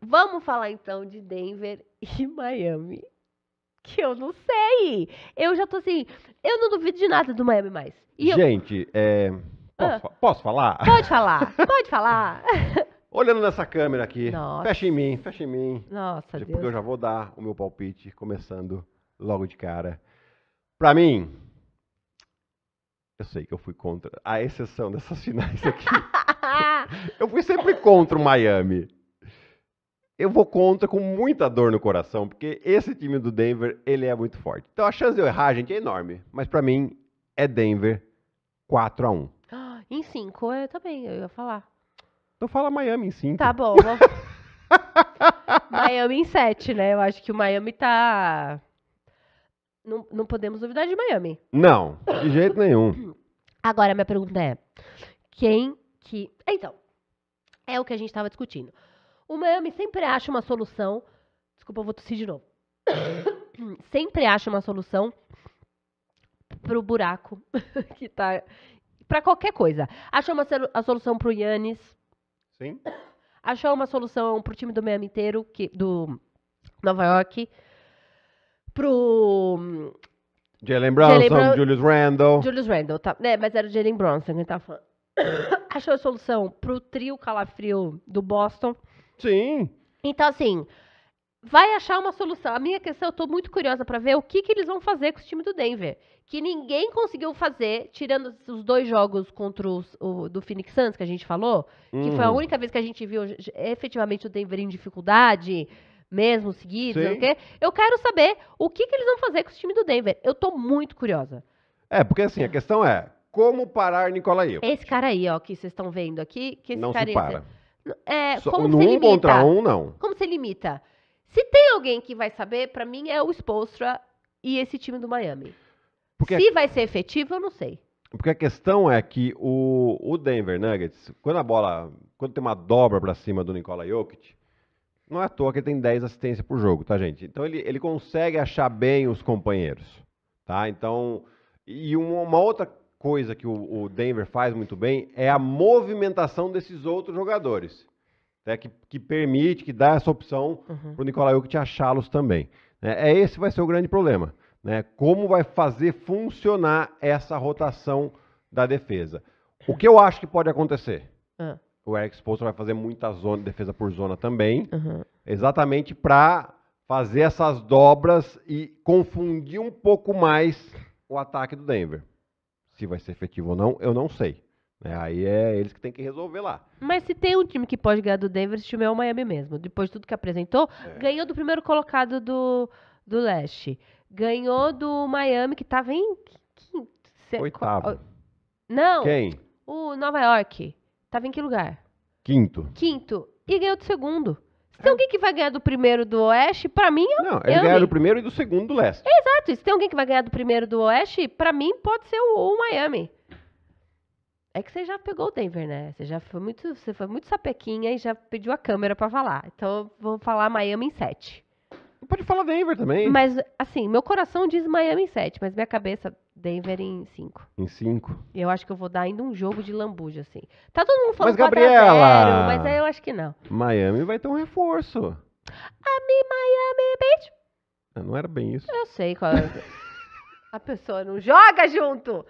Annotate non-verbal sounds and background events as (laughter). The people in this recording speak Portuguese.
Vamos falar então de Denver (laughs) e Miami. Que eu não sei. Eu já tô assim. Eu não duvido de nada do Miami mais. E Gente, eu... é... posso, ah. posso falar? Pode falar, (laughs) pode falar. (laughs) Olhando nessa câmera aqui. Nossa. Fecha em mim, fecha em mim. Nossa, Porque Deus. eu já vou dar o meu palpite, começando logo de cara. Pra mim, eu sei que eu fui contra, a exceção dessas finais aqui. eu fui sempre contra o Miami eu vou contra com muita dor no coração, porque esse time do Denver, ele é muito forte. Então a chance de eu errar, gente, é enorme. Mas para mim, é Denver 4 a 1 ah, (gasps) Em 5, eu também, eu ia falar. Então fala Miami em 5. Tá bom. (laughs) (laughs) Miami em 7, né? Eu acho que o Miami tá... Não, não podemos duvidar de Miami. Não, de jeito nenhum. (clears throat) Agora, minha pergunta é, quem que... Então, é o que a gente tava discutindo. O Miami sempre acha uma solução. Desculpa, eu vou tossir de novo. (coughs) sempre acha uma solução pro buraco (laughs) que tá. Pra qualquer coisa. Achou uma a solução pro Yannis. Sim. (coughs) Achou uma solução pro time do Miami inteiro, que, do Nova York. Pro. Jalen Brunson, Julius Randle. Julius Randle, tá. É, mas era o Jalen Brunson que ele tava falando. (coughs) Achou a solução pro trio calafrio do Boston. Sim. Então, assim, vai achar uma solução. A minha questão, eu tô muito curiosa para ver o que, que eles vão fazer com o time do Denver. Que ninguém conseguiu fazer, tirando os dois jogos contra os, o do Phoenix Suns, que a gente falou, hum. que foi a hum. única vez que a gente viu efetivamente o Denver em dificuldade, mesmo seguido, não quê. Eu quero saber o que, que eles vão fazer com o time do Denver. Eu tô muito curiosa. É, porque assim, a questão é, como parar Nicola Esse cara aí, ó, que vocês estão vendo aqui, que esse não cara se para. É, Só, como no um contra um, não. Como você limita? Se tem alguém que vai saber, para mim é o Spolstra e esse time do Miami. Porque Se a... vai ser efetivo, eu não sei. Porque a questão é que o, o Denver Nuggets, quando a bola, quando tem uma dobra para cima do Nikola Jokic, não é à toa que ele tem 10 assistências por jogo, tá, gente? Então ele, ele consegue achar bem os companheiros, tá? Então, e uma, uma outra coisa que o, o Denver faz muito bem é a movimentação desses outros jogadores. Né, que, que, permite, que dá essa opção uhum. para o Nicolau Jokic achá-los também. Né. É, esse vai ser o grande problema. Né? Como vai fazer funcionar essa rotação da defesa? O que eu acho que pode acontecer? Uhum. O Eric Spoelstra vai fazer muita zona, defesa por zona também, uhum. exatamente para fazer essas dobras e confundir um pouco mais o ataque do Denver. Se vai ser efetivo ou não, eu não sei. É, aí é eles que tem que resolver lá. Mas se tem um time que pode ganhar do Denver, esse time é o Miami mesmo. Depois de tudo que apresentou, é. ganhou do primeiro colocado do, do leste. Ganhou do Miami, que estava em quinto. Oitavo. Não. Quem? O Nova York. Tava em que lugar? Quinto. Quinto. E ganhou do segundo tem alguém que vai ganhar do primeiro do Oeste, para mim é Não, ele ganhar do primeiro e do segundo do Leste. exato. se tem alguém que vai ganhar do primeiro do Oeste, para mim pode ser o, o, Miami. É que você já pegou o Denver, né? Você já foi muito, você foi muito sapequinha e já pediu a câmera para falar. Então vou falar Miami em 7. Pode falar Denver também. Mas assim, meu coração diz Miami em 7, mas minha cabeça Denver em 5. Em 5? Eu acho que eu vou dar ainda um jogo de lambuja, assim. Tá todo mundo falando mas, Gabriela, mas aí eu acho que não. Miami vai ter um reforço. Ami Miami, bitch. Não era bem isso. Eu sei qual é. (laughs) A pessoa não joga junto.